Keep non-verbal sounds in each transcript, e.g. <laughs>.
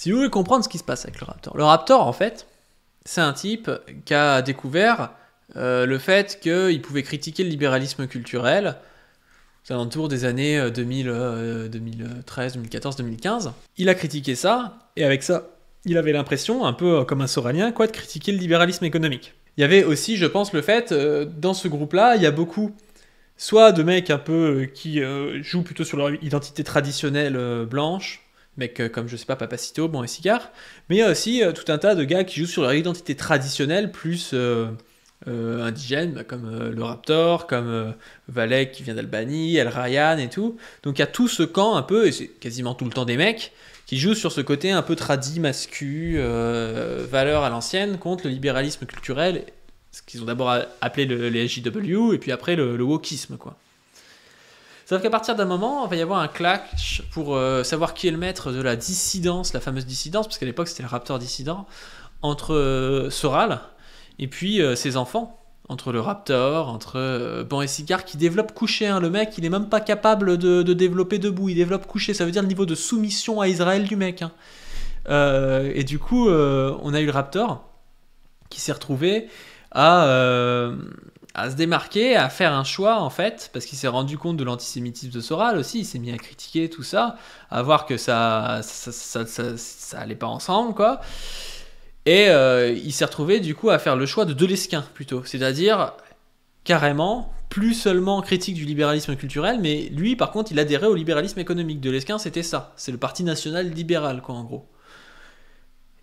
Si vous voulez comprendre ce qui se passe avec le Raptor, le Raptor, en fait, c'est un type qui a découvert euh, le fait qu'il pouvait critiquer le libéralisme culturel, aux alentours des années 2000, 2013, 2014, 2015. Il a critiqué ça, et avec ça, il avait l'impression, un peu euh, comme un soralien, quoi, de critiquer le libéralisme économique. Il y avait aussi, je pense, le fait, euh, dans ce groupe-là, il y a beaucoup soit de mecs un peu qui jouent plutôt sur leur identité traditionnelle blanche, mecs comme je sais pas Papacito, bon et Cigar, mais il y a aussi euh, tout un tas de gars qui jouent sur leur identité traditionnelle plus euh, euh, indigène, bah, comme le Raptor, comme Valek qui vient d'Albanie, El Ryan et tout. Donc il y a tout ce camp un peu, et c'est quasiment tout le temps des mecs, qui jouent sur ce côté un peu tradi, mascu, valeur à l'ancienne contre le libéralisme culturel, ce qu'ils ont d'abord appelé les SJW et puis après le, le wokisme quoi. Sauf qu'à partir d'un moment, il va y avoir un clash pour euh, savoir qui est le maître de la dissidence, la fameuse dissidence, parce qu'à l'époque c'était le raptor dissident, entre euh, Soral et puis euh, ses enfants. Entre le Raptor, entre Ban et Sigar qui développe couché. Hein. le mec, il n'est même pas capable de, développer debout. Il développe couché. Ça veut dire le niveau de soumission à Israël du mec. Hein. et du coup, on a eu le Raptor qui s'est retrouvé à, à se démarquer, à faire un choix en fait, parce qu'il s'est rendu compte de l'antisémitisme de Soral aussi, il s'est mis à critiquer tout ça, à voir que ça, ça, ça, ça, allait pas ensemble quoi. Et euh, il s'est retrouvé du coup à faire le choix de Delesquin plutôt, c'est-à-dire carrément plus seulement critique du libéralisme culturel, mais lui par contre il adhérait au libéralisme économique. Delesquin c'était ça, c'est le parti national libéral quoi en gros.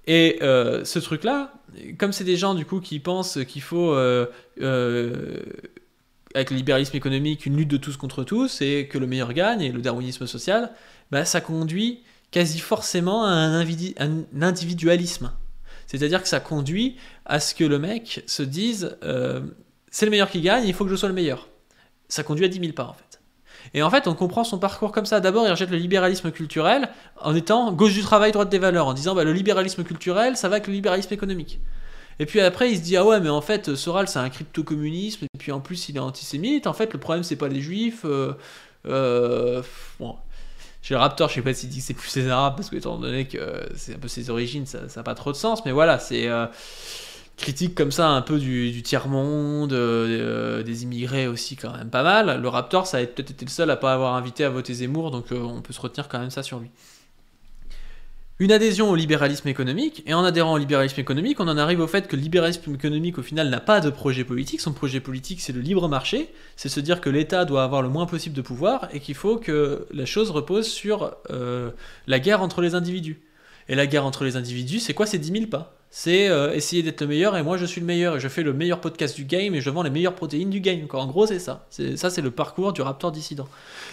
Et euh, ce truc-là, comme c'est des gens du coup qui pensent qu'il faut euh, euh, avec le libéralisme économique, une lutte de tous contre tous, et que le meilleur gagne, et le darwinisme social, bah, ça conduit quasi forcément à un, individualisme. C'est-à-dire que ça conduit à ce que le mec se dise euh, c'est le meilleur qui gagne, il faut que je sois le meilleur. Ça conduit à 10 000 pas en fait. Et en fait, on comprend son parcours comme ça. D'abord, il rejette le libéralisme culturel en étant gauche du travail, droite des valeurs, en disant bah, le libéralisme culturel, ça va avec le libéralisme économique. Et puis après, il se dit ah ouais, mais en fait, Soral, c'est un crypto-communisme, et puis en plus, il est antisémite. En fait, le problème, c'est pas les juifs. Euh, euh, Chez le Raptor, je sais pas s'il dit que c'est plus les Arabes, parce que étant donné que c'est un peu ses origines, ça n'a pas trop de sens. Mais voilà, c'est euh, critique comme ça, un peu du, du tiers-monde, des immigrés aussi, quand même pas mal. Le Raptor, ça a peut-être été le seul à pas avoir invité à voter Zemmour, donc on peut se retenir quand même ça sur lui une adhésion au libéralisme économique, et en adhérant au libéralisme économique, on en arrive au fait que le libéralisme économique, au final, n'a pas de projet politique. Son projet politique, c'est le libre marché, c'est se dire que l'État doit avoir le moins possible de pouvoir, et qu'il faut que la chose repose sur euh, la guerre entre les individus. Et la guerre entre les individus, c'est quoi ces 10 000 pas C'est euh, essayer d'être le meilleur et moi je suis le meilleur et je fais le meilleur podcast du game et je vends les meilleures protéines du game. En gros, c'est ça. ça, c'est le parcours du Raptor dissident.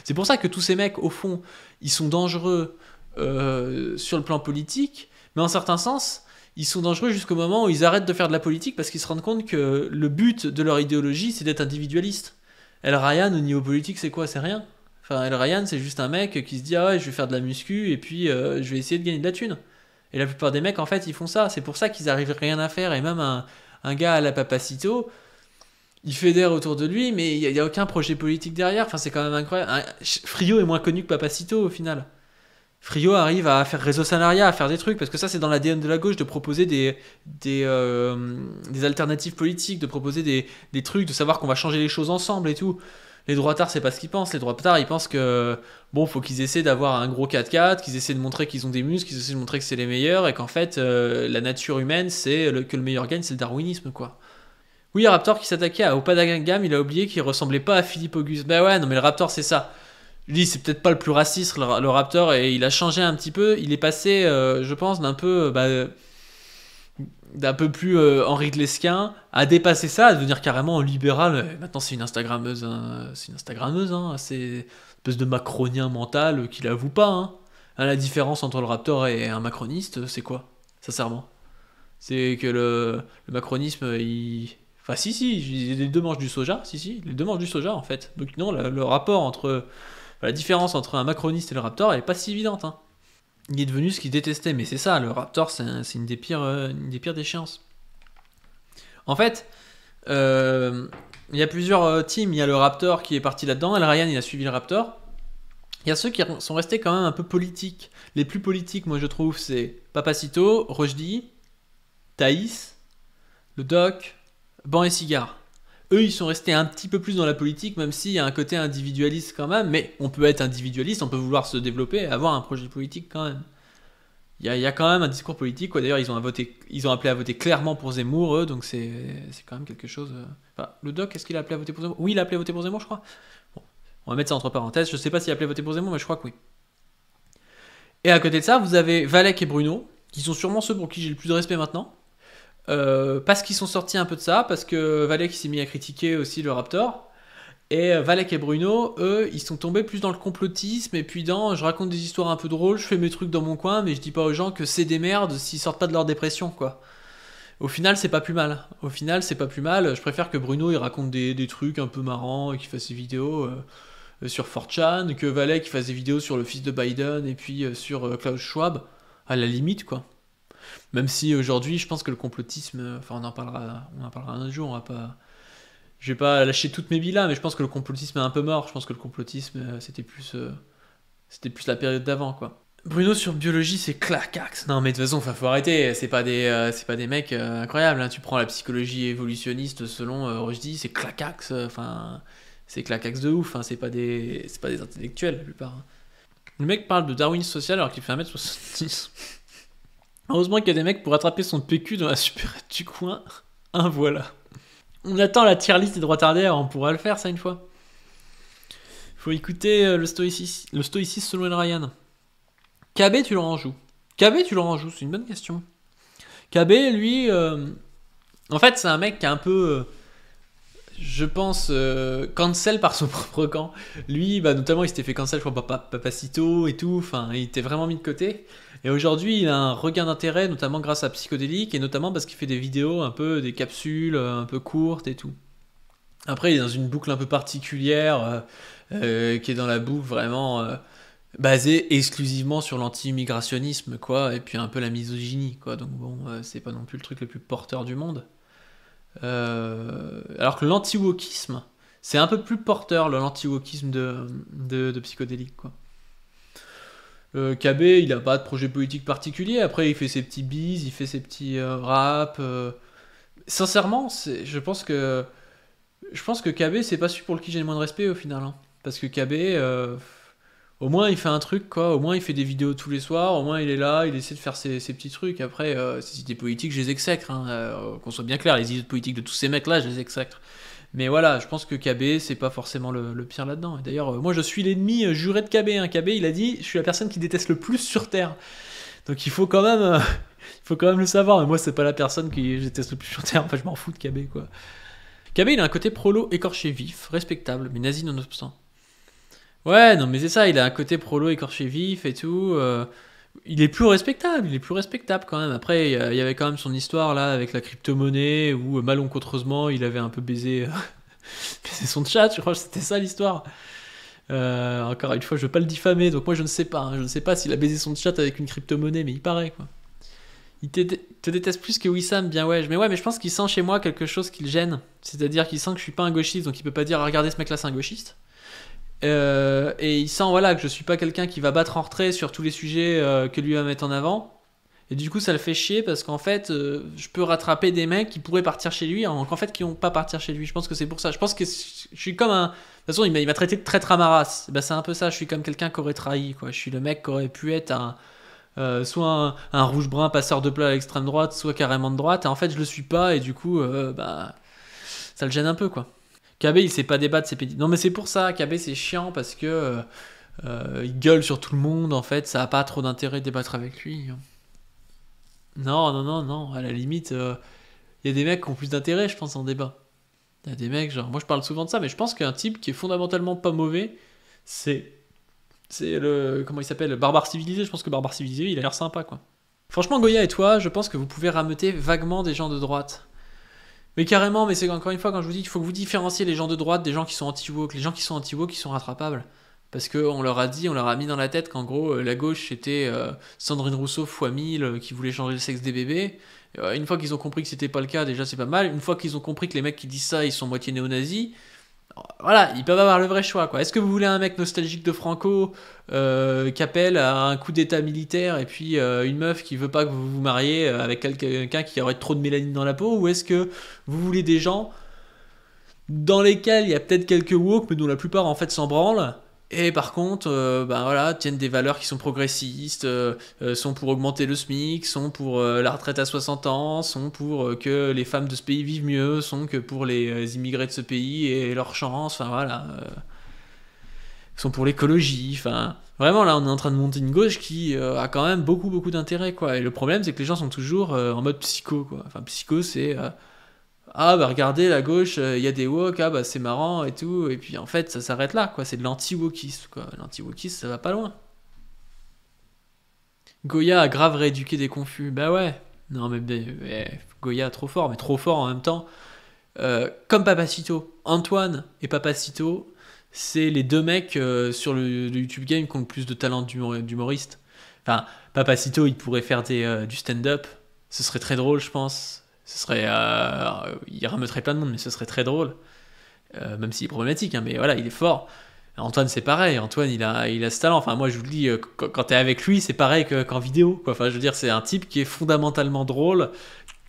C'est pour ça que tous ces mecs, au fond, ils sont dangereux euh, sur le plan politique, mais en certains sens, ils sont dangereux jusqu'au moment où ils arrêtent de faire de la politique parce qu'ils se rendent compte que le but de leur idéologie, c'est d'être individualiste. El Ryan, au niveau politique, c'est quoi C'est rien. Enfin, El Ryan, c'est juste un mec qui se dit Ah ouais, je vais faire de la muscu et puis euh, je vais essayer de gagner de la thune. Et la plupart des mecs, en fait, ils font ça. C'est pour ça qu'ils arrivent rien à faire. Et même un, un gars à la Papacito, il fédère autour de lui, mais il n'y a, aucun projet politique derrière. Enfin, c'est quand même incroyable. Frio est moins connu que Papacito au final. Frio arrive à faire réseau salariat, à faire des trucs, parce que ça c'est dans l'ADN de la gauche de proposer des, des, euh, alternatives politiques, de proposer des, trucs, de savoir qu'on va changer les choses ensemble et tout. Les droitards, c'est pas ce qu'ils pensent. Les droitards, ils pensent que bon, faut qu'ils essaient d'avoir un gros 4x4, qu'ils essaient de montrer qu'ils ont des muscles, qu'ils essaient de montrer que c'est les meilleurs, et qu'en fait, euh, la nature humaine, c'est que le meilleur gagne, c'est le darwinisme, quoi. Oui, Raptor qui s'attaquait à Opadagangam, il a oublié qu'il ressemblait pas à Philippe Auguste. Ben ouais, non, mais le Raptor, c'est ça. Je c'est peut-être pas le plus raciste, le, Raptor, et il a changé un petit peu. Il est passé, euh, je pense, d'un peu. Euh, bah, d'un peu plus euh, Henri de Lesquin, à dépasser ça, à devenir carrément libéral. Maintenant, c'est une Instagrammeuse, hein. c'est une Instagrammeuse, hein. c'est espèce de macronien mental qu'il avoue pas. Hein. La différence entre le Raptor et un macroniste, c'est quoi, sincèrement C'est que le, macronisme, il. Enfin, si, si, les deux manches du soja, si, si, les deux manches du soja en fait. Donc, non, le rapport entre la différence entre un macroniste et le Raptor, elle est pas si évidente. Hein. Il est devenu ce qu'il détestait, mais c'est ça, le Raptor, c'est une, des pires, euh, des déchéances. En fait, euh, il y a plusieurs euh, teams. Il y a le Raptor qui est parti là-dedans, El Ryan, il a suivi le Raptor. Il y a ceux qui sont restés quand même un peu politiques. Les plus politiques, moi je trouve, c'est Papacito, Rojdi, Thaïs, le Doc, Ban et Cigare. Eux, ils sont restés un petit peu plus dans la politique, même s'il y a un côté individualiste quand même, mais on peut être individualiste, on peut vouloir se développer avoir un projet politique quand même. Il y a, quand même un discours politique. D'ailleurs, ils, ont appelé à voter clairement pour Zemmour, eux, donc c'est quand même quelque chose. Euh, le doc, est-ce qu'il a appelé à voter pour Zemmour Oui, il a appelé à voter pour Zemmour, je crois. Bon, on va mettre ça entre parenthèses. Je ne sais pas s'il a appelé à voter pour Zemmour, mais je crois que oui. Et à côté de ça, vous avez Valek et Bruno, qui sont sûrement ceux pour qui j'ai le plus de respect maintenant. Euh, parce qu'ils sont sortis un peu de ça, parce que Valek s'est mis à critiquer aussi le Raptor. Et euh, Valek et Bruno, eux, ils sont tombés plus dans le complotisme et puis dans je raconte des histoires un peu drôles, je fais mes trucs dans mon coin, mais je dis pas aux gens que c'est des merdes s'ils sortent pas de leur dépression, quoi. Au final, c'est pas plus mal. Au final, c'est pas plus mal. Je préfère que Bruno il raconte des, trucs un peu marrants et qu'il fasse des vidéos. Euh, sur 4chan, que Valek fasse des vidéos sur le fils de Biden et puis sur Klaus Schwab, à la limite quoi. Même si aujourd'hui, je pense que le complotisme, euh, enfin, on en parlera, on en parlera un jour. On pas, je vais pas lâcher toutes mes billes là, mais je pense que le complotisme est un peu mort. Je pense que le complotisme, euh, c'était plus, euh, c'était plus la période d'avant, quoi. Bruno sur biologie, c'est clacax. Non, mais de toute façon, faut arrêter. C'est pas des, c'est pas des mecs incroyables. Hein. Tu prends la psychologie évolutionniste selon euh, c'est clacax. Enfin, c'est clacax de ouf. Hein. C'est pas des, pas des intellectuels la plupart. Hein. Le mec parle de Darwin social alors qu'il fait 1m70. Heureusement qu'il y a des mecs pour attraper son PQ dans la supérette <laughs> du coin. Un voilà. On attend la tier list des droits tardaires, on pourra le faire ça une fois. Faut écouter euh, le stoïcisme, le stoïcisme selon Ryan. KB, tu le joues. KB, tu le joues. c'est une bonne question. KB, lui, euh, en fait, c'est un mec qui est un peu euh, je pense, euh, cancel par son <laughs> propre camp. Lui, bah, notamment, il s'était fait cancel, je crois, Papacito et tout. Enfin, il était vraiment mis de côté. Et aujourd'hui, il a un regain d'intérêt, notamment grâce à Psychodélique, et notamment parce qu'il fait des vidéos, un peu des capsules, euh, un peu courtes et tout. Après, il est dans une boucle un peu particulière, euh, qui est dans la boucle vraiment basée exclusivement sur l'anti-immigrationnisme, quoi, et puis un peu la misogynie, quoi. Donc bon, c'est pas non plus le truc le plus porteur du monde. Euh, alors que l'anti-wokisme, c'est un peu plus porteur, l'anti-wokisme de, de, psychodélique. Quoi. Euh, KB, il n'a pas de projet politique particulier. Après, il fait ses petits bises, il fait ses petits euh, rap. raps. Sincèrement, je pense que je pense que KB, c'est pas celui pour lequel j'ai le moins de respect au final. Hein. Parce que KB, au moins il fait un truc, quoi. Au moins il fait des vidéos tous les soirs, au moins il est là, il essaie de faire ses, petits trucs. Après, euh, ses idées politiques, je les exècre, hein. euh, qu'on soit bien clair, les idées politiques de tous ces mecs-là, je les exècre. Mais voilà, je pense que KB, c'est pas forcément le, pire là-dedans. d'ailleurs, euh, moi je suis l'ennemi euh, juré de KB. Hein. KB, il a dit, je suis la personne qui déteste le plus sur Terre. Donc il faut quand même, <laughs> il faut quand même le savoir. moi, c'est pas la personne qui je déteste le plus sur Terre. Enfin, je m'en fous de KB, quoi. KB, il a un côté prolo écorché vif, respectable, mais nazi nonobstant. Ouais, non, mais c'est ça, il a un côté prolo écorché vif et tout. Euh, il est plus respectable, il est plus respectable quand même. Après, il y avait quand même son histoire là avec la crypto-monnaie où malon euh, malencontreusement il avait un peu baisé, c'est euh, <laughs> son chat, je crois que c'était ça l'histoire. encore une fois, je veux pas le diffamer, donc moi je ne sais pas. Hein. je ne sais pas s'il a baisé son chat avec une crypto-monnaie, mais il paraît quoi. Il te, déteste plus que Wissam, bien ouais. Mais ouais, mais je pense qu'il sent chez moi quelque chose qui le gêne. C'est-à-dire qu'il sent que je suis pas un gauchiste, donc il peut pas dire regardez ce mec là c'est un gauchiste. Euh, et il sent voilà, que je suis pas quelqu'un qui va battre en retrait sur tous les sujets euh, que lui va mettre en avant. Et du coup, ça le fait chier parce qu'en fait, euh, je peux rattraper des mecs qui pourraient partir chez lui, en, fait, qui vont pas partir chez lui. Je pense que c'est pour ça. Je pense que je suis comme un. De toute façon, il m'a traité de traître à ma race. Eh ben, c'est un peu ça. Je suis comme quelqu'un qui aurait trahi. Quoi. Je suis le mec qui aurait pu être un. soit un, rouge-brun passeur de plat à l'extrême droite, soit carrément de droite. Et en fait, je le suis pas, et du coup, bah, ça le gêne un peu, quoi. KB, il sait pas débattre ses petits Non, mais c'est pour ça, KB, c'est chiant parce que euh, euh, il gueule sur tout le monde, en fait, ça a pas trop d'intérêt de débattre avec lui. Hein. Non, non, non, non, à la limite, euh, il y a des mecs qui ont plus d'intérêt, je pense, en débat. Il y a des mecs, genre, moi je parle souvent de ça, mais je pense qu'un type qui est fondamentalement pas mauvais, c'est. C'est le. Comment il s'appelle Barbare civilisé. Je pense que Barbare civilisé, il a l'air sympa, quoi. Franchement, Goya et toi, je pense que vous pouvez rameuter vaguement des gens de droite. Mais carrément, mais c'est encore une fois quand je vous dis qu'il faut que vous différenciez les gens de droite des gens qui sont anti-woke. Les gens qui sont anti-woke, ils sont rattrapables. Parce qu'on leur a dit, on leur a mis dans la tête qu'en gros, euh, la gauche c'était euh, Sandrine Rousseau x 1000 euh, qui voulait changer le sexe des bébés. une fois qu'ils ont compris que c'était pas le cas, déjà c'est pas mal. Une fois qu'ils ont compris que les mecs qui disent ça, ils sont moitié néo-nazis voilà, ils peuvent avoir le vrai choix. quoi. Est-ce que vous voulez un mec nostalgique de Franco euh, qui appelle à un coup d'état militaire et puis euh, une meuf qui veut pas que vous vous mariez euh, avec quelqu'un qui aurait trop de mélanine dans la peau Ou est-ce que vous voulez des gens dans lesquels il y a peut-être quelques woke mais dont la plupart en fait s'en branlent et par contre, euh, ben voilà, tiennent des valeurs qui sont progressistes, euh, euh, sont pour augmenter le SMIC, sont pour la retraite à 60 ans, sont pour que les femmes de ce pays vivent mieux, sont que pour les immigrés de ce pays et leurs chances, enfin voilà, sont pour l'écologie, enfin vraiment là on est en train de monter une gauche qui a quand même beaucoup beaucoup d'intérêt quoi. Et le problème c'est que les gens sont toujours en mode psycho quoi. Enfin psycho c'est ah bah regardez la gauche, euh, il y a des woke, ah bah c'est marrant et tout, et puis en fait ça s'arrête là, quoi, c'est de l'anti-wokisme, quoi. L'anti-wokisme ça va pas loin. Goya a grave rééduqué des confus, bah ouais, non mais, Goya trop fort, mais trop fort en même temps. Euh, comme Papacito, Antoine et Papacito, c'est les deux mecs euh, sur le, YouTube game qui ont le plus de talent d'humoriste. Enfin, Papacito il pourrait faire du stand-up, ce serait très drôle je pense ce serait, euh, il rameuterait plein de monde, mais ce serait très drôle. Euh, même s'il est problématique, hein, mais voilà, il est fort. Antoine, c'est pareil. Antoine, il a, il a ce talent. Enfin, moi, je vous le dis, euh, quand t'es avec lui, c'est pareil qu'en vidéo. Enfin, je veux dire, c'est un type qui est fondamentalement drôle,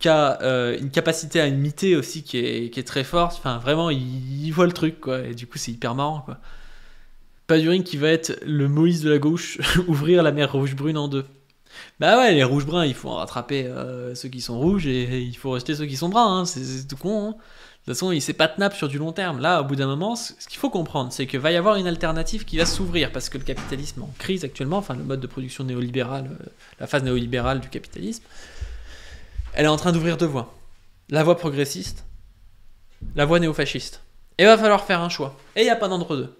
qui a une capacité à imiter aussi qui est, très forte. Enfin, vraiment, il, voit le truc, quoi. Et du coup, c'est hyper marrant, quoi. Paduring qui va être le Moïse de la gauche, <laughs> ouvrir la mer rouge brune en deux. Bah ouais, les rouges bruns, il faut en rattraper euh, ceux qui sont rouges et, il faut rester ceux qui sont bruns. Hein. C'est tout con. Hein. De toute façon, il sait pas tenable sur du long terme. Là, au bout d'un moment, ce qu'il faut comprendre, c'est que va y avoir une alternative qui va s'ouvrir parce que le capitalisme en crise actuellement, enfin le mode de production néolibéral, euh, la phase néolibérale du capitalisme, elle est en train d'ouvrir deux voies. La voie progressiste, la voie néofasciste. Et il va falloir faire un choix. Et il n'y a pas d'entre deux.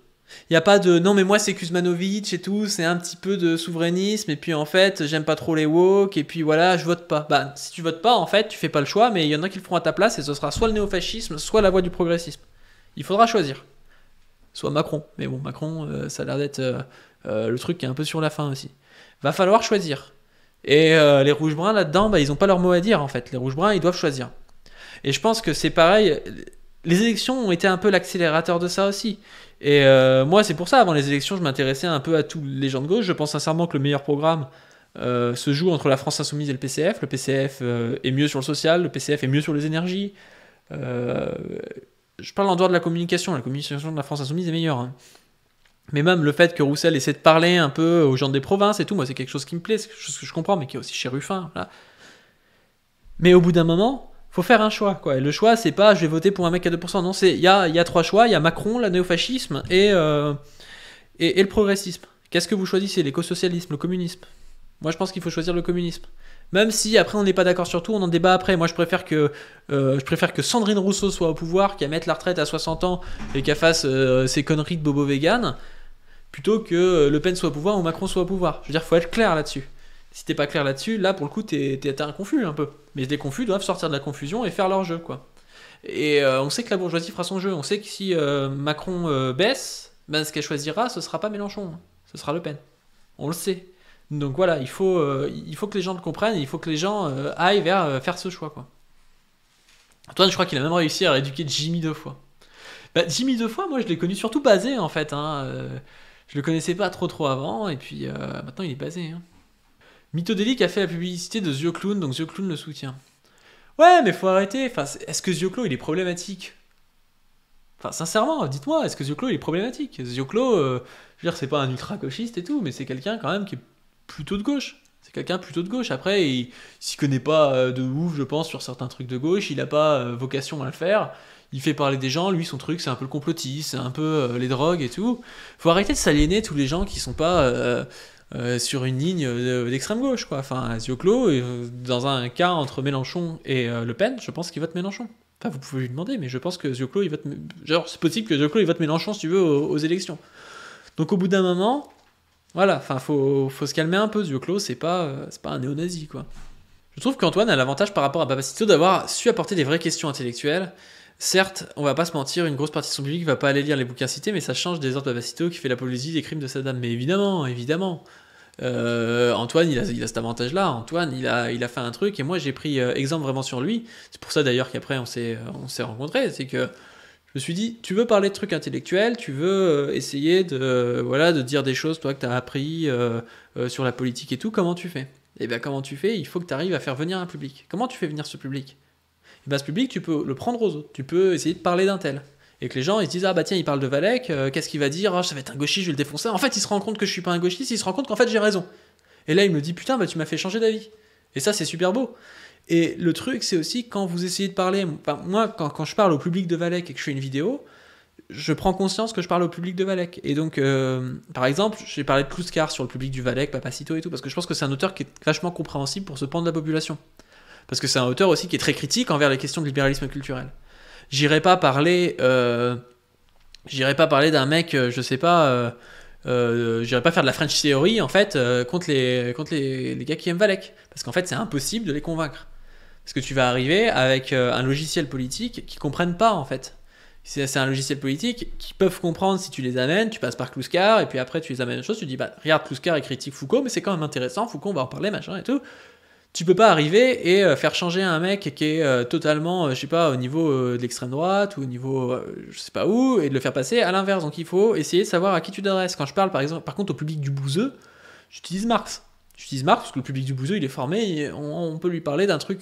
Il n'y a pas de non, mais moi c'est Kuzmanovic et tout, c'est un petit peu de souverainisme, et puis en fait, j'aime pas trop les woke, et puis voilà, je vote pas. Bah, si tu votes pas, en fait, tu fais pas le choix, mais il y en a qui le feront à ta place, et ce sera soit le néofascisme, soit la voie du progressisme. Il faudra choisir. Soit Macron, mais bon, Macron, euh, ça a l'air d'être euh, euh, le truc qui est un peu sur la fin aussi. Va falloir choisir. Et les rouges-bruns là-dedans, bah, ils ont pas leur mot à dire en fait. Les rouges-bruns, ils doivent choisir. Et je pense que c'est pareil. Les élections ont été un peu l'accélérateur de ça aussi. Et euh, moi, c'est pour ça, avant les élections, je m'intéressais un peu à tous les gens de gauche. Je pense sincèrement que le meilleur programme euh, se joue entre la France insoumise et le PCF. Le PCF euh, est mieux sur le social, le PCF est mieux sur les énergies. je parle en dehors de la communication, la communication de la France insoumise est meilleure. Hein. Mais même le fait que Roussel essaie de parler un peu aux gens des provinces et tout, moi c'est quelque chose qui me plaît, c'est quelque chose que je comprends, mais qui est aussi chez Mais au bout d'un moment, faut faire un choix. Quoi. le choix, c'est pas je vais voter pour un mec à 2%. Non, c'est il y a, trois choix il y a Macron, la et, euh, et, et, le progressisme. Qu'est-ce que vous choisissez L'écosocialisme, le communisme Moi, je pense qu'il faut choisir le communisme. Même si après on n'est pas d'accord sur tout, on en débat après. Moi je préfère que euh, je préfère que Sandrine Rousseau soit au pouvoir, qu'elle mette la retraite à 60 ans et qu'elle fasse euh, ses conneries de bobo vegan, plutôt que Le Pen soit au pouvoir ou Macron soit au pouvoir. Je veux dire, faut être clair là-dessus si t'es pas clair là-dessus, là pour le coup t'es un confus un peu. Mais les confus doivent sortir de la confusion et faire leur jeu quoi. Et euh, on sait que la bourgeoisie fera son jeu. On sait que si euh, Macron euh, baisse, ben ce qu'elle choisira, ce sera pas Mélenchon, ce sera Le Pen. On le sait. Donc voilà, il faut, il faut que les gens le comprennent, et il faut que les gens aillent vers faire ce choix quoi. Antoine, je crois qu'il a même réussi à éduquer Jimmy deux fois. Bah, Jimmy deux fois, moi je l'ai connu surtout basé en fait. Hein, je le connaissais pas trop trop avant et puis maintenant il est basé. Hein. Mythodélique a fait la publicité de Zio Clown, donc Zio Clown le soutient. Ouais, mais faut arrêter. Enfin, est-ce que Zioclo il est problématique Enfin, sincèrement, dites-moi, est-ce que Zioclo il est problématique Zioclo, euh, je veux dire, c'est pas un ultra-gauchiste et tout, mais c'est quelqu'un quand même qui est plutôt de gauche. C'est quelqu'un plutôt de gauche. Après, il, s'y connaît pas euh, de ouf, je pense, sur certains trucs de gauche. Il a pas euh, vocation à le faire. Il fait parler des gens. Lui, son truc, c'est un peu le complotisme, c'est un peu les drogues et tout. Faut arrêter de s'aliéner tous les gens qui sont pas euh, sur une ligne euh, d'extrême gauche. Quoi. Enfin, Zioclo, euh, dans un cas entre Mélenchon et Le Pen, je pense qu'il vote Mélenchon. Enfin, vous pouvez lui demander, mais je pense que Zioclo, il vote. Genre, c'est possible que Zioclo, il vote Mélenchon, si tu veux, aux, élections. Donc, au bout d'un moment, voilà, enfin, faut, faut se calmer un peu. Zioclo, c'est pas, c'est pas un néo-nazi, quoi. Je trouve qu'Antoine a l'avantage par rapport à Papacito d'avoir su apporter des vraies questions intellectuelles. Certes, on va pas se mentir, une grosse partie de son public va pas aller lire les bouquins cités, mais ça change des ordres Papacito qui fait la polémique des crimes de Saddam. Mais évidemment, évidemment. Euh, Antoine, il a, a cet avantage-là. Antoine, il a, il a fait un truc et moi, j'ai pris euh, exemple vraiment sur lui. C'est pour ça d'ailleurs qu'après, on s'est, euh, on rencontrés. C'est que je me suis dit, tu veux parler de trucs intellectuels, tu veux essayer de, voilà, de dire des choses, toi, que tu as appris sur la politique et tout. Comment tu fais Et eh bien, comment tu fais Il faut que tu arrives à faire venir un public. Comment tu fais venir ce public Et eh bien, ce public, tu peux le prendre aux autres. Tu peux essayer de parler d'un tel et que les gens ils se disent ah bah tiens il parle de Valek euh, qu'est-ce qu'il va dire ah, ça va être un gauchiste je vais le défoncer en fait il se rend compte que je suis pas un gauchiste il se rend compte qu'en fait j'ai raison et là il me dit putain bah tu m'as fait changer d'avis et ça c'est super beau et le truc c'est aussi quand vous essayez de parler moi quand, je parle au public de Valek et que je fais une vidéo je prends conscience que je parle au public de Valek et donc euh, par exemple j'ai parlé de Kluskar sur le public du Valek Papacito et tout parce que je pense que c'est un auteur qui est vachement compréhensible pour ce pan de la population parce que c'est un auteur aussi qui est très critique envers les questions de libéralisme culturel J'irai pas parler. Euh, J'irai pas parler d'un mec, euh, je sais pas. Euh, euh, J'irai pas faire de la French Theory en fait euh, contre, les, contre les, les, gars qui aiment Valek. Parce qu'en fait, c'est impossible de les convaincre. Parce que tu vas arriver avec un logiciel politique qui comprennent pas en fait c'est un logiciel politique qui peuvent comprendre si tu les amènes, tu passes par Kluskar, et puis après tu les amènes une chose, tu dis bah regarde Kluskar et critique Foucault, mais c'est quand même intéressant, Foucault on va en parler, machin et tout tu peux pas arriver et euh, faire changer un mec qui est euh, totalement, euh, je sais pas, au niveau de l'extrême droite ou au niveau, je sais pas où, et de le faire passer à l'inverse. Donc il faut essayer de savoir à qui tu t'adresses. Quand je parle par exemple, par contre, au public du bouseux, j'utilise Marx. J'utilise Marx parce que le public du bouseux, il est formé, on, peut lui parler d'un truc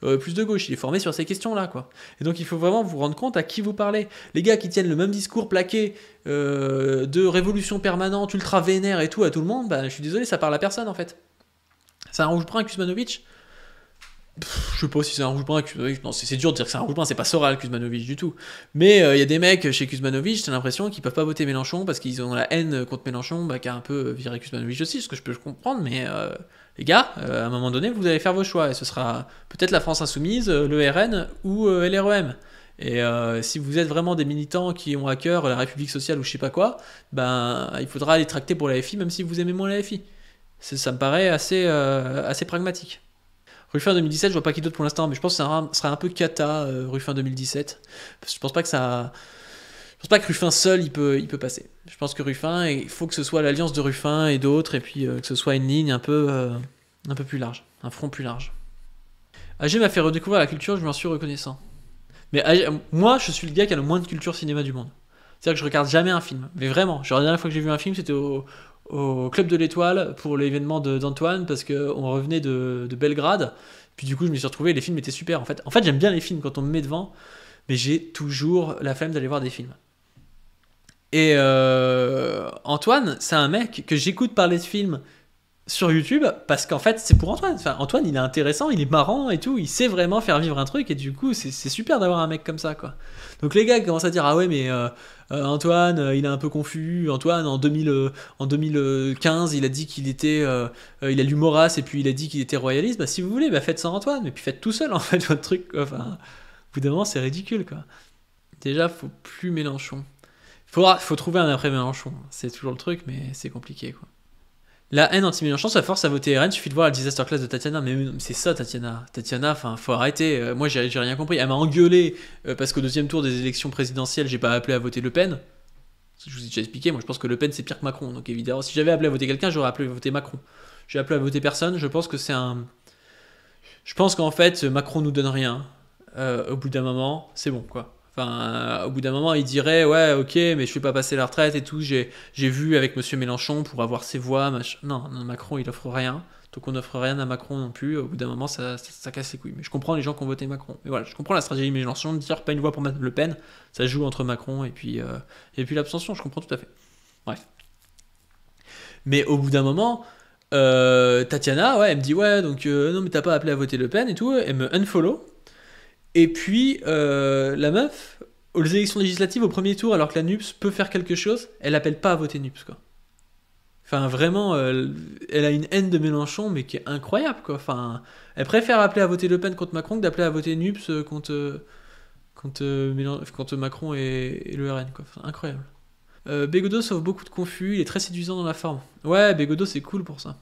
plus de gauche. Il est formé sur ces questions-là, quoi. Et donc il faut vraiment vous rendre compte à qui vous parlez. Les gars qui tiennent le même discours plaqué de révolution permanente, ultra vénère et tout à tout le monde, bah, je suis désolé, ça parle à personne en fait. C'est un rouge brun Kuzmanovic je sais pas si c'est un rouge brun Kuzmanovic. Non, c'est dur de dire que c'est un rouge brun, c'est pas Soral Kuzmanovic du tout. Mais euh, il y a des mecs chez Kuzmanovic, j'ai l'impression qu'ils peuvent pas voter Mélenchon parce qu'ils ont la haine contre Mélenchon, bah, qui a un peu euh, viré Kuzmanovic aussi, ce que je peux comprendre, mais euh, les gars, à un moment donné, vous allez faire vos choix et ce sera peut-être la France Insoumise, le RN ou LREM. Et si vous êtes vraiment des militants qui ont à cœur la République sociale ou je sais pas quoi, ben il faudra les tracter pour la FI même si vous aimez moins la FI ça me paraît assez, euh, assez pragmatique. Ruffin 2017, je vois pas qui d'autre pour l'instant, mais je pense que ça sera un peu cata euh, Ruffin 2017. je pense pas que ça. Je pense pas que Ruffin seul il peut, il peut passer. Je pense que Ruffin, il faut que ce soit l'alliance de Ruffin et d'autres, et puis euh, que ce soit une ligne un peu, un peu plus large, un front plus large. AG m'a fait redécouvrir la culture, je m'en suis reconnaissant. Mais moi, je suis le gars qui a le moins de culture cinéma du monde. C'est-à-dire que je regarde jamais un film, mais vraiment. Genre, la dernière fois que j'ai vu un film, c'était au, au Club de l'Étoile pour l'événement d'Antoine parce qu'on revenait de, Belgrade. Puis du coup, je me suis retrouvé, les films étaient super. En fait, en fait j'aime bien les films quand on me met devant, mais j'ai toujours la flemme d'aller voir des films. Et euh, Antoine, c'est un mec que j'écoute parler de films sur YouTube parce qu'en fait c'est pour Antoine. Enfin, Antoine il est intéressant, il est marrant et tout, il sait vraiment faire vivre un truc et du coup c'est super d'avoir un mec comme ça quoi. Donc les gars commencent à dire ah ouais mais euh, euh, Antoine euh, il est un peu confus, Antoine en, 2000, en 2015 il a dit qu'il était, il a lu et puis il a dit qu'il était royaliste, bah si vous voulez bah faites sans Antoine et puis faites tout seul en fait <laughs> votre truc Enfin, au bout c'est ridicule quoi. Déjà faut plus Mélenchon. Faudra, faut trouver un après Mélenchon, c'est toujours le truc mais c'est compliqué quoi. La haine anti-Mélenchon, ça force à voter RN. Suffit de voir le disaster class de Tatiana. Mais c'est ça, Tatiana. Tatiana, enfin, faut arrêter. Euh, moi, j'ai rien compris. Elle m'a engueulé euh, parce qu'au deuxième tour des élections présidentielles, j'ai pas appelé à voter Le Pen. Je vous ai déjà expliqué. Moi, je pense que Le Pen, c'est pire que Macron. Donc, évidemment, si j'avais appelé à voter quelqu'un, j'aurais appelé à voter Macron. J'ai appelé à voter personne. Je pense que c'est un. Je pense qu'en fait, Macron nous donne rien. Euh, au bout d'un moment, c'est bon, quoi. Enfin, euh, au bout d'un moment, il dirait ouais, ok, mais je vais pas passer la retraite et tout. J'ai vu avec Monsieur Mélenchon pour avoir ses voix. Non, Macron, il offre rien. Donc on n'offre rien à Macron non plus. Au bout d'un moment, ça, ça, casse les couilles. Mais je comprends les gens qui ont voté Macron. Mais voilà, je comprends la stratégie de Mélenchon de dire pas une voix pour Le Pen. Ça joue entre Macron et puis euh, et puis l'abstention. Je comprends tout à fait. Bref. Mais au bout d'un moment. Euh, Tatiana, ouais, elle me dit ouais, donc non mais t'as pas appelé à voter Le Pen et tout, elle me unfollow et puis, euh, la meuf, aux élections législatives, au premier tour, alors que la NUPS peut faire quelque chose, elle appelle pas à voter NUPS, quoi. Enfin, vraiment, euh, elle, a une haine de Mélenchon, mais qui est incroyable, quoi. Enfin, elle préfère appeler à voter Le Pen contre Macron que d'appeler à voter NUPS euh, contre, contre, contre Macron et, le RN, quoi. incroyable. Euh, Bégodo sauve beaucoup de confus, il est très séduisant dans la forme. Ouais, Bégodo, c'est cool pour ça.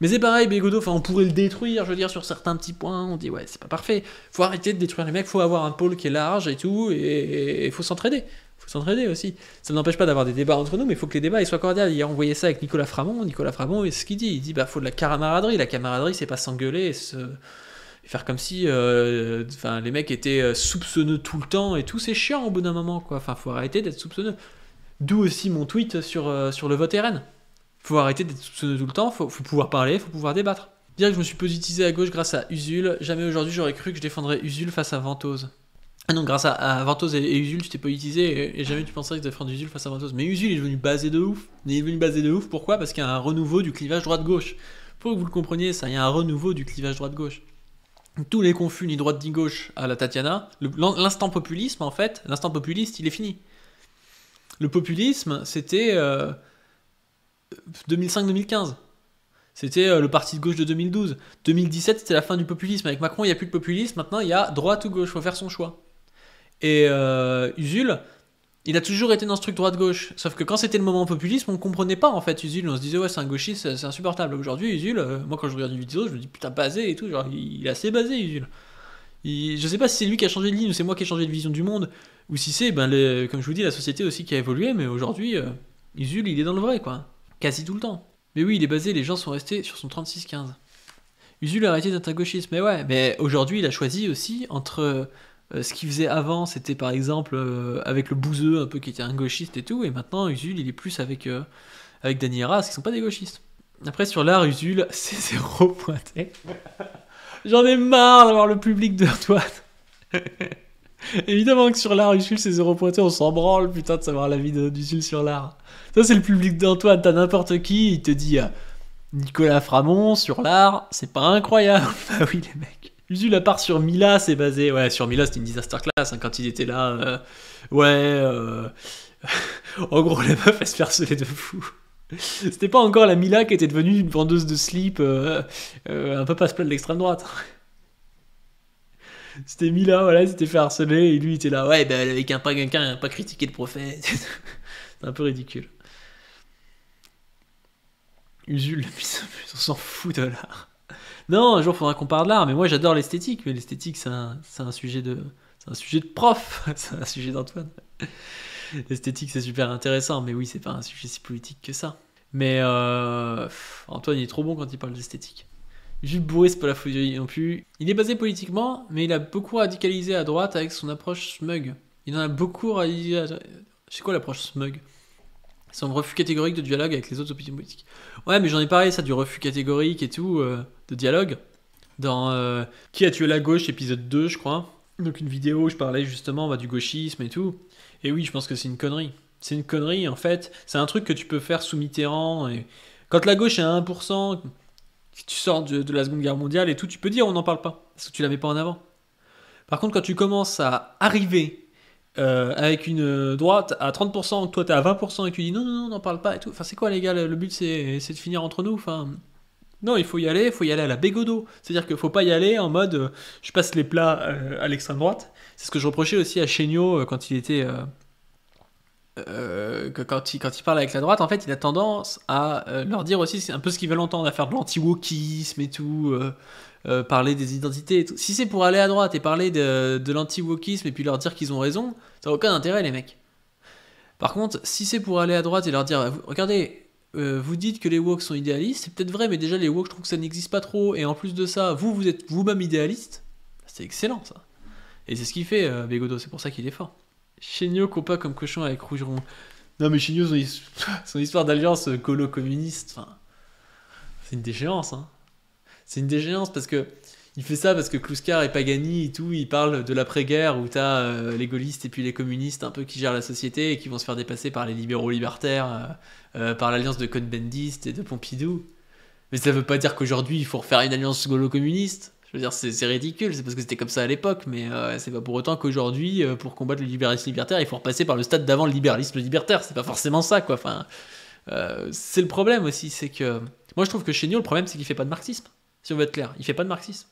Mais c'est pareil, Bégodo, on pourrait le détruire, je veux dire, sur certains petits points, on dit, ouais, c'est pas parfait. Faut arrêter de détruire les mecs, faut avoir un pôle qui est large et tout, et, il faut s'entraider. Faut s'entraider aussi. Ça n'empêche pas d'avoir des débats entre nous, mais il faut que les débats soient cordiaux. Il a envoyé ça avec Nicolas Framont, Nicolas Framont, et ce qu'il dit, il dit, bah, faut de la camaraderie. La camaraderie, c'est pas s'engueuler et faire comme si euh, les mecs étaient euh, soupçonneux tout le temps et tout c'est chiant au bout d'un moment quoi enfin faut arrêter d'être soupçonneux d'où aussi mon tweet sur euh, sur le vote RN faut arrêter d'être soupçonneux tout le temps, faut, faut pouvoir parler, faut pouvoir débattre. Dire que je me suis politisé à gauche grâce à Usul, jamais aujourd'hui j'aurais cru que je défendrais Usul face à Ventose. Ah non, grâce à, à Ventose et, Usul, tu t'es politisé et, jamais tu penserais que tu défendrais Usul face à Ventose. Mais Usul est devenu basé de ouf. Il est devenu basé de ouf, pourquoi Parce qu'il y a un renouveau du clivage droite-gauche. Faut que vous le compreniez, ça, il y a un renouveau du clivage droite-gauche tous les confus ni droite ni gauche à la Tatiana, l'instant populisme, en fait, l'instant populiste, il est fini. Le populisme, c'était euh, 2005-2015. C'était euh, le parti de gauche de 2012. 2017, c'était la fin du populisme. Avec Macron, il n'y a plus de populisme. Maintenant, il y a droite ou gauche. Il faut faire son choix. Et euh, Usul, il a toujours été dans ce truc droite-gauche. Sauf que quand c'était le moment populisme, on ne comprenait pas en fait Usul. On se disait, ouais, c'est un gauchiste, c'est insupportable. Aujourd'hui, Usul, euh, moi quand je regarde une vidéo, je me dis, putain, basé et tout. Genre, il, est assez basé, Usul. je je sais pas si c'est lui qui a changé de ligne ou c'est moi qui ai changé de vision du monde. Ou si c'est, ben, comme je vous dis, la société aussi qui a évolué. Mais aujourd'hui, euh, Usul, il est dans le vrai, quoi. Quasi tout le temps. Mais oui, il est basé, les gens sont restés sur son 36-15. Usul a arrêté d'être un gauchiste, mais ouais, mais aujourd'hui il a choisi aussi entre euh, ce qu'il faisait avant, c'était par exemple euh, avec le Bouzeux, un peu qui était un gauchiste et tout, et maintenant Usul il est plus avec, euh, avec Dani qui sont pas des gauchistes. Après sur l'art, Usul <laughs> c'est zéro pointé. J'en ai marre d'avoir le public de toi <laughs> <laughs> Évidemment que sur l'art, Usul, c'est zéro pointé, on s'en branle, putain, de savoir la vie d'Usul sur l'art. Ça, c'est le public d'Antoine, t'as n'importe qui, il te dit euh, Nicolas Framont sur l'art, c'est pas incroyable. bah <laughs> oui, les mecs. Usul, à part sur Mila, c'est basé. Ouais, sur Mila, c'était une disaster class hein, quand il était là. Euh, ouais. Euh, <laughs> en gros, les meuf, elle se percevait de fou. c'était pas encore la Mila qui était devenue une vendeuse de slip un peu passe-plat de l'extrême droite c'était mis là, voilà, c'était fait harceler, et lui il était là, ouais, ben avec un pas quelqu'un, pas critiqué le prophète. <laughs> c'est un peu ridicule. Usul, <laughs> on s'en fout de l'art. Non, un jour faudra qu'on parle de l'art mais moi j'adore l'esthétique, mais l'esthétique c'est un, sujet de. un sujet de prof, <laughs> c'est un sujet d'Antoine. L'esthétique c'est super intéressant, mais oui, c'est pas un sujet si politique que ça. Mais euh, Antoine il est trop bon quand il parle d'esthétique. Jules Bourré, c'est pas la folie non plus. Il est basé politiquement, mais il a beaucoup radicalisé à droite avec son approche smug. Il en a beaucoup radicalisé à... C'est quoi l'approche smug Son refus catégorique de dialogue avec les autres opinions politiques. Ouais, mais j'en ai parlé, ça, du refus catégorique et tout, euh, de dialogue. Dans euh, Qui a tué la gauche, épisode 2, je crois. Donc une vidéo où je parlais justement bah, du gauchisme et tout. Et oui, je pense que c'est une connerie. C'est une connerie, en fait. C'est un truc que tu peux faire sous Mitterrand. Quand la gauche est à 1%, tu sors de, la Seconde Guerre mondiale et tout, tu peux dire on n'en parle pas, parce que tu la mets pas en avant. Par contre, quand tu commences à arriver euh, avec une droite à 30%, toi tu es à 20% et tu dis non, non, non, on n'en parle pas et tout, enfin c'est quoi les gars, le, but c'est de finir entre nous, enfin... Non, il faut y aller, il faut y aller à la bégodo. C'est-à-dire qu'il ne faut pas y aller en mode euh, je passe les plats euh, à l'extrême droite. C'est ce que je reprochais aussi à Chéniaud quand il était euh, que quand il, quand il parle avec la droite, en fait, il a tendance à euh, leur dire aussi c'est un peu ce qu'ils veulent entendre, à faire de l'anti-wokisme et tout, euh, parler des identités Si c'est pour aller à droite et parler de, de l'anti-wokisme et puis leur dire qu'ils ont raison, ça n'a aucun intérêt, les mecs. Par contre, si c'est pour aller à droite et leur dire, regardez, vous dites que les woks sont idéalistes, c'est peut-être vrai, mais déjà les woks je trouve que ça n'existe pas trop, et en plus de ça, vous, vous êtes vous-même idéaliste, c'est excellent ça. Et c'est ce qu'il fait, Bégodo, c'est pour ça qu'il est fort. Chignot compa comme cochon avec Rougeron. Non, mais Chéniaud, son, <laughs> histoire d'alliance euh, colo-communiste, c'est une déchéance. Hein. C'est une déchéance parce que il fait ça parce que Kluskar et Pagani et tout, ils parlent de l'après-guerre où t'as euh, les gaullistes et puis les communistes un peu qui gèrent la société et qui vont se faire dépasser par les libéraux libertaires, euh, par l'alliance de cohn bendit et de Pompidou. Mais ça veut pas dire qu'aujourd'hui il faut refaire une alliance colo communiste je veux dire, c'est ridicule, c'est parce que c'était comme ça à l'époque, mais euh, c'est pas pour autant qu'aujourd'hui, euh, pour combattre le libéralisme libertaire, il faut repasser par le stade d'avant le libéralisme libertaire. C'est pas forcément ça, quoi. Enfin, euh, c'est le problème aussi, c'est que. Moi, je trouve que chez Nio, le problème, c'est qu'il fait pas de marxisme, si on veut être clair. Il fait pas de marxisme.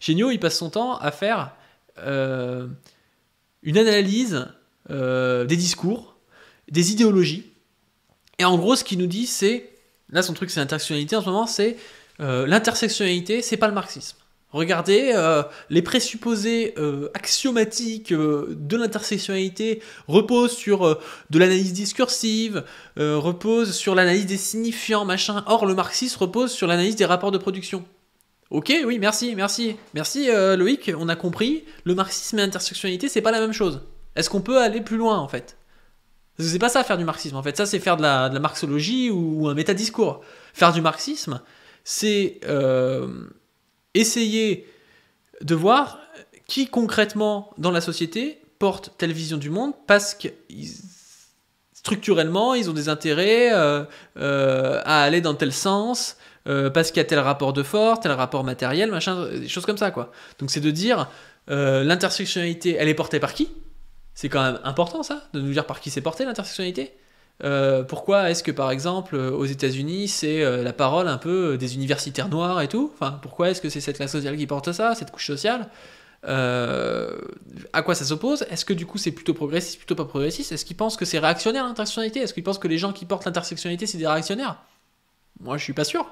Chez Nio, il passe son temps à faire une analyse des discours, des idéologies. Et en gros, ce qu'il nous dit, c'est. Là, son truc, c'est l'intersectionnalité en ce moment, c'est. l'intersectionnalité, c'est pas le marxisme. Regardez euh, les présupposés euh, axiomatiques euh, de l'intersectionnalité reposent sur de l'analyse discursive, reposent sur l'analyse des signifiants, machin. Or le marxisme repose sur l'analyse des rapports de production. Ok, oui, merci, merci, merci Loïc, on a compris. Le marxisme et l'intersectionnalité, c'est pas la même chose. Est-ce qu'on peut aller plus loin en fait C'est pas ça faire du marxisme. En fait, ça c'est faire de la, marxologie ou, ou un métadiscours. Faire du marxisme, c'est essayer de voir qui concrètement dans la société porte telle vision du monde parce que structurellement ils ont des intérêts euh, euh, à aller dans tel sens. Euh, parce qu'il y a tel rapport de force, tel rapport matériel, machin, des choses comme ça, quoi. Donc c'est de dire l'intersectionnalité, elle est portée par qui C'est quand même important ça, de nous dire par qui c'est porté l'intersectionnalité. Euh, pourquoi est-ce que, par exemple, euh, aux États-Unis, c'est euh, la parole un peu des universitaires noirs et tout enfin, Pourquoi est-ce que c'est cette classe sociale qui porte ça, cette couche sociale à quoi ça s'oppose Est-ce que du coup c'est plutôt progressiste, plutôt pas progressiste Est-ce qu'ils pensent que c'est réactionnaire l'intersectionnalité Est-ce qu'ils pensent que les gens qui portent l'intersectionnalité c'est des réactionnaires Moi je suis pas sûr.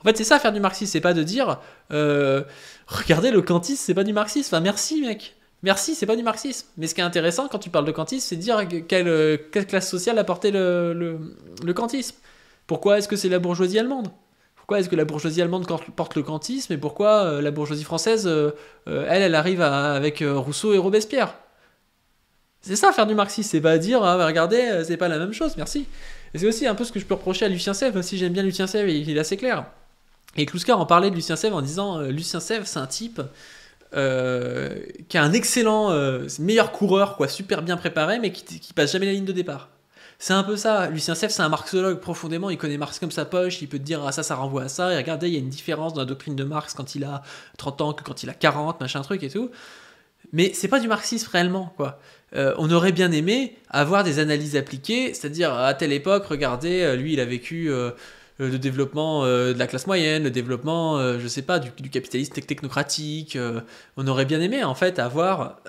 En fait, c'est ça faire du marxisme, c'est pas de dire regardez le quantisme, c'est pas du marxisme. Enfin, merci mec, Merci, c'est pas du marxisme. Mais ce qui est intéressant quand tu parles de kantisme, c'est de dire euh, quelle, classe sociale a porté le, le, kantisme. Pourquoi est-ce que c'est la bourgeoisie allemande Pourquoi est-ce que la bourgeoisie allemande porte le kantisme et pourquoi euh, la bourgeoisie française, euh, elle, elle arrive avec Rousseau et Robespierre C'est ça faire du marxisme, c'est pas dire, hein, bah, regardez, c'est pas la même chose, merci. Et c'est aussi un peu ce que je peux reprocher à Lucien Sèvres, si j'aime bien Lucien Sèvres, il, est assez clair. Et Kluskar en parlait de Lucien Sèvres en disant Lucien Sèvres, c'est un type euh, qui a un excellent, euh, meilleur coureur, quoi, super bien préparé, mais qui, passe jamais la ligne de départ. C'est un peu ça. Lucien Seff, c'est un marxologue profondément. Il connaît Marx comme sa poche. Il peut te dire ah, ça, ça renvoie à ça. Et regardez, il y a une différence dans la doctrine de Marx quand il a 30 ans que quand il a 40, machin truc et tout. Mais c'est pas du marxisme réellement, quoi. Euh, on aurait bien aimé avoir des analyses appliquées, c'est-à-dire à telle époque, regardez, lui, il a vécu le euh, développement euh, de la classe moyenne, le développement, euh, je sais pas, du, du capitalisme technocratique. on aurait bien aimé, en fait, avoir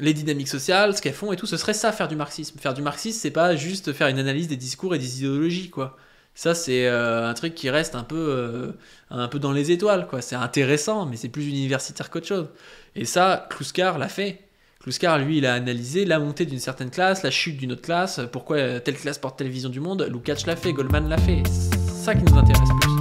les dynamiques sociales, ce qu'elles font et tout, ce serait ça faire du marxisme. Faire du marxisme, c'est pas juste faire une analyse des discours et des idéologies, quoi. Ça, c'est un truc qui reste un peu, un peu dans les étoiles, quoi. C'est intéressant, mais c'est plus universitaire qu'autre chose. Et ça, Kluskar l'a fait. Kluskar, lui, il a analysé la montée d'une certaine classe, la chute d'une autre classe, pourquoi telle classe porte telle vision du monde. Lukács l'a fait, Goldman l'a fait. C'est ça qui nous intéresse plus.